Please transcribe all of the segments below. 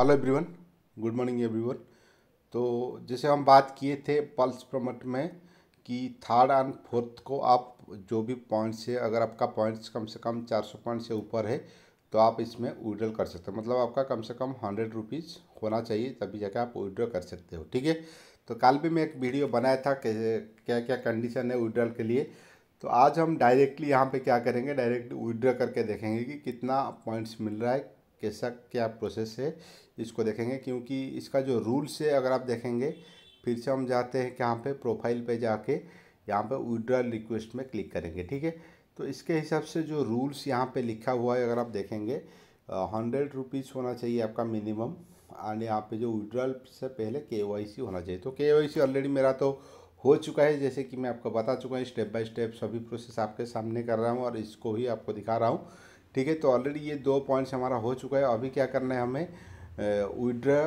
hello everyone good morning everyone तो जैसे हम बात किए थे पल्स प्रमट में कि थर्ड एंड फोर्थ को आप जो भी पॉइंट्स है अगर आपका पॉइंट्स कम से कम 400 पॉइंट से ऊपर है तो आप इसमें विड्रॉल कर सकते हो मतलब आपका कम से कम हंड्रेड रुपीज़ होना चाहिए तभी जाके आप विड्रॉ कर सकते हो ठीक है तो कल भी मैं एक वीडियो बनाया था कि क्या क्या कंडीशन है विड्रॉल के लिए तो आज हम डायरेक्टली यहाँ पे क्या करेंगे डायरेक्टली विड्रॉ करके देखेंगे कि कितना पॉइंट्स मिल रहा है कैसा क्या प्रोसेस है इसको देखेंगे क्योंकि इसका जो रूल्स है अगर आप देखेंगे फिर से हम जाते हैं कहाँ पे प्रोफाइल पे जाके यहाँ पे विड्रॉल रिक्वेस्ट में क्लिक करेंगे ठीक है तो इसके हिसाब से जो रूल्स यहाँ पे लिखा हुआ है अगर आप देखेंगे हंड्रेड रुपीज़ होना चाहिए आपका मिनिमम एंड यहाँ पे जो विड्रॉल से पहले के होना चाहिए तो के ऑलरेडी मेरा तो हो चुका है जैसे कि मैं आपको बता चुका हूँ स्टेप बाय स्टेप सभी प्रोसेस आपके सामने कर रहा हूँ और इसको ही आपको दिखा रहा हूँ ठीक है तो ऑलरेडी ये दो पॉइंट्स हमारा हो चुका है अभी क्या करना है हमें विड्रा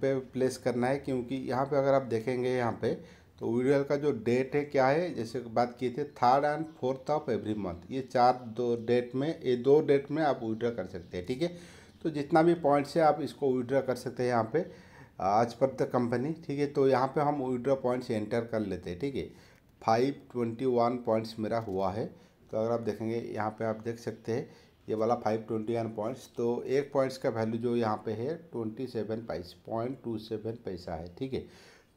पे प्लेस करना है क्योंकि यहाँ पे अगर आप देखेंगे यहाँ पे तो विड्रल का जो डेट है क्या है जैसे बात किए थे third and fourth of every month ये चार दो डेट में ये दो डेट में आप विड्रा कर सकते हैं ठीक है तो जितना भी पॉइंट्स है आप इसको विड्रा कर सकते हैं यहाँ पर आज पर द कंपनी ठीक है तो यहाँ पे हम विड्रा पॉइंट्स एंटर कर लेते हैं ठीक है फाइव ट्वेंटी वन पॉइंट्स मेरा हुआ है तो अगर आप देखेंगे यहाँ पे आप देख सकते हैं ये वाला फाइव ट्वेंटी वन पॉइंट्स तो एक पॉइंट्स का वैल्यू जो यहाँ पे है ट्वेंटी सेवन पाइस पॉइंट टू सेवन पैसा है ठीक है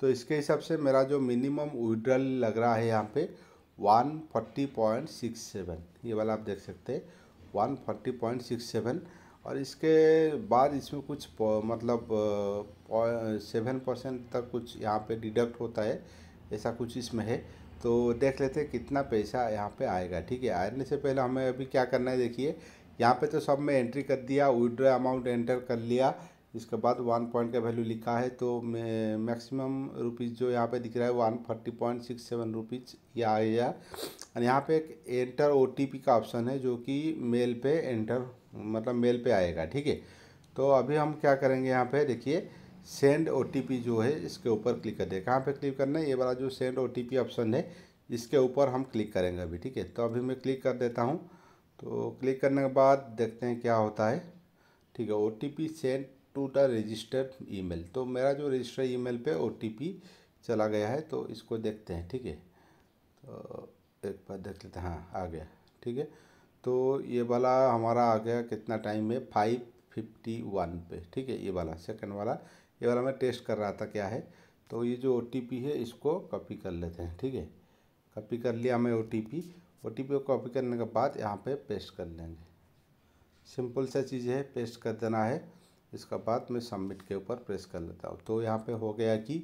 तो इसके हिसाब से मेरा जो मिनिमम विड्रल लग रहा है यहाँ पे one forty point six seven ये वाला आप देख सकते हैं one forty point six seven और इसके बाद इसमें कुछ मतलब सेवन परसेंट तक कुछ यहाँ पे डिडक्ट होता है ऐसा कुछ इसमें है तो देख लेते हैं कितना पैसा यहाँ पे आएगा ठीक है आने से पहले हमें अभी क्या करना है देखिए यहाँ पे तो सब में एंट्री कर दिया विड्रॉ अमाउंट एंटर कर लिया इसके बाद वन पॉइंट का वैल्यू लिखा है तो मैक्सिमम रुपीज़ जो यहाँ पे दिख रहा है one forty point six seven rupees या आया और यहाँ पे एक एंटर ओ का ऑप्शन है जो कि मेल पे एंटर मतलब मेल पे आएगा ठीक है तो अभी हम क्या करेंगे यहाँ पे देखिए सेंड ओ जो है इसके ऊपर क्लिक कर दे कहाँ पे क्लिक करना है ये वाला जो सेंड ओ ऑप्शन है इसके ऊपर हम क्लिक करेंगे अभी ठीक है तो अभी मैं क्लिक कर देता हूँ तो क्लिक करने के बाद देखते हैं क्या होता है ठीक है ओ send to the registered email तो मेरा जो रजिस्टर्ड ईमेल पे ओ चला गया है तो इसको देखते हैं ठीक है तो एक बार देख लेते हैं हाँ आ गया ठीक है तो ये वाला हमारा आ गया कितना टाइम है फाइव फिफ्टी वन पे ठीक है ये वाला सेकंड वाला ये वाला मैं टेस्ट कर रहा था क्या है तो ये जो ओ है इसको कॉपी कर लेते हैं ठीक है कॉपी कर लिया हमें O T P O T P को कॉपी करने के बाद यहाँ पे पेस्ट कर लेंगे सिंपल सा चीज़ है पेस्ट कर देना है इसका बाद मैं सबमिट के ऊपर प्रेस कर लेता हूँ तो यहाँ पे हो गया कि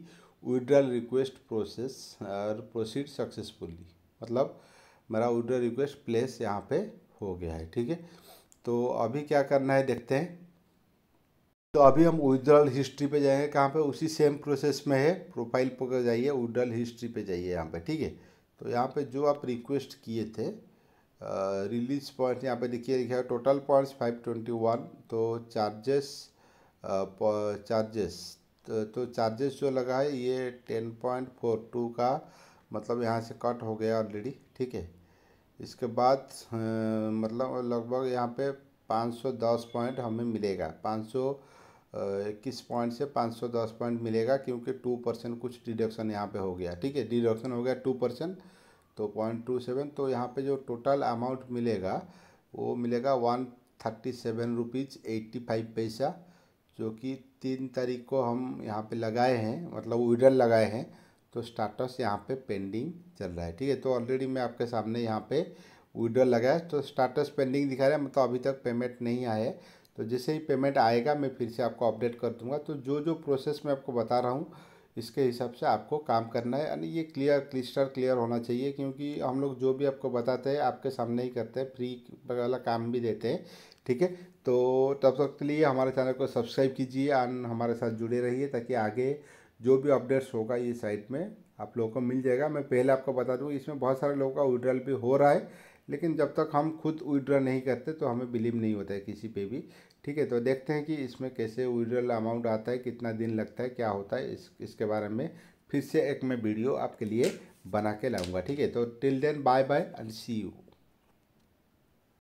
विड्रॉल रिक्वेस्ट प्रोसेस और प्रोसीड सक्सेसफुली मतलब मेरा विड्रॉल रिक्वेस्ट प्लेस यहाँ पे हो गया है ठीक है तो अभी क्या करना है देखते हैं तो अभी हम विड्रल हिस्ट्री पे जाएंगे कहाँ पे उसी सेम प्रोसेस में है प्रोफाइल पर जाइए उड्रल हिस्ट्री पे जाइए यहाँ पे ठीक है तो यहाँ पे जो आप रिक्वेस्ट किए थे रिलीज पॉइंट यहाँ पे देखिए देखिए total points five twenty one तो चार्जेस चार्जेस तो चार्जेस तो जो लगा है ये टेन पॉइंट फोर टू का मतलब यहाँ से कट हो गया ऑलरेडी ठीक है इसके बाद मतलब लगभग यहाँ पे 510 पॉइंट हमें मिलेगा पाँच इक्कीस पॉइंट से 510 पॉइंट मिलेगा क्योंकि टू परसेंट कुछ डिडक्शन यहाँ पे हो गया ठीक है डिडक्शन हो गया टू परसेंट तो पॉइंट टू सेवन तो यहाँ पे जो टोटल अमाउंट मिलेगा वो मिलेगा one thirty seven rupees eighty five पैसा जो कि तीन तारीख को हम यहाँ पे लगाए हैं मतलब विड्रल लगाए हैं तो स्टाटस यहाँ पे पेंडिंग चल रहा है ठीक है तो ऑलरेडी मैं आपके सामने यहाँ पे विड्रॉ लगाया तो स्टाटस पेंडिंग दिखा रहा है मतलब अभी तक पेमेंट नहीं आया है तो जैसे ही पेमेंट आएगा मैं फिर से आपको अपडेट कर दूंगा तो जो जो प्रोसेस मैं आपको बता रहा हूँ इसके हिसाब से आपको काम करना है यानी ये क्लियर क्लिस्टर क्लियर होना चाहिए क्योंकि हम लोग जो भी आपको बताते हैं आपके सामने ही करते हैं फ्री वाला काम भी देते हैं ठीक है तो तब तक के लिए हमारे चैनल को सब्सक्राइब कीजिए और हमारे साथ जुड़े रहिए ताकि आगे जो भी अपडेट्स होगा ये साइट में आप लोगों को मिल जाएगा मैं पहले आपको बता दूँ इसमें बहुत सारे लोगों का विड्रॉल भी हो रहा है लेकिन जब तक हम खुद विड्रॉ नहीं करते तो हमें बिलीव नहीं होता है किसी पे भी ठीक है तो देखते हैं कि इसमें कैसे विड्रॉल अमाउंट आता है कितना दिन लगता है क्या होता है इस इसके बारे में फिर से एक मैं वीडियो आपके लिए बना के लाऊँगा ठीक है तो till then bye bye and see you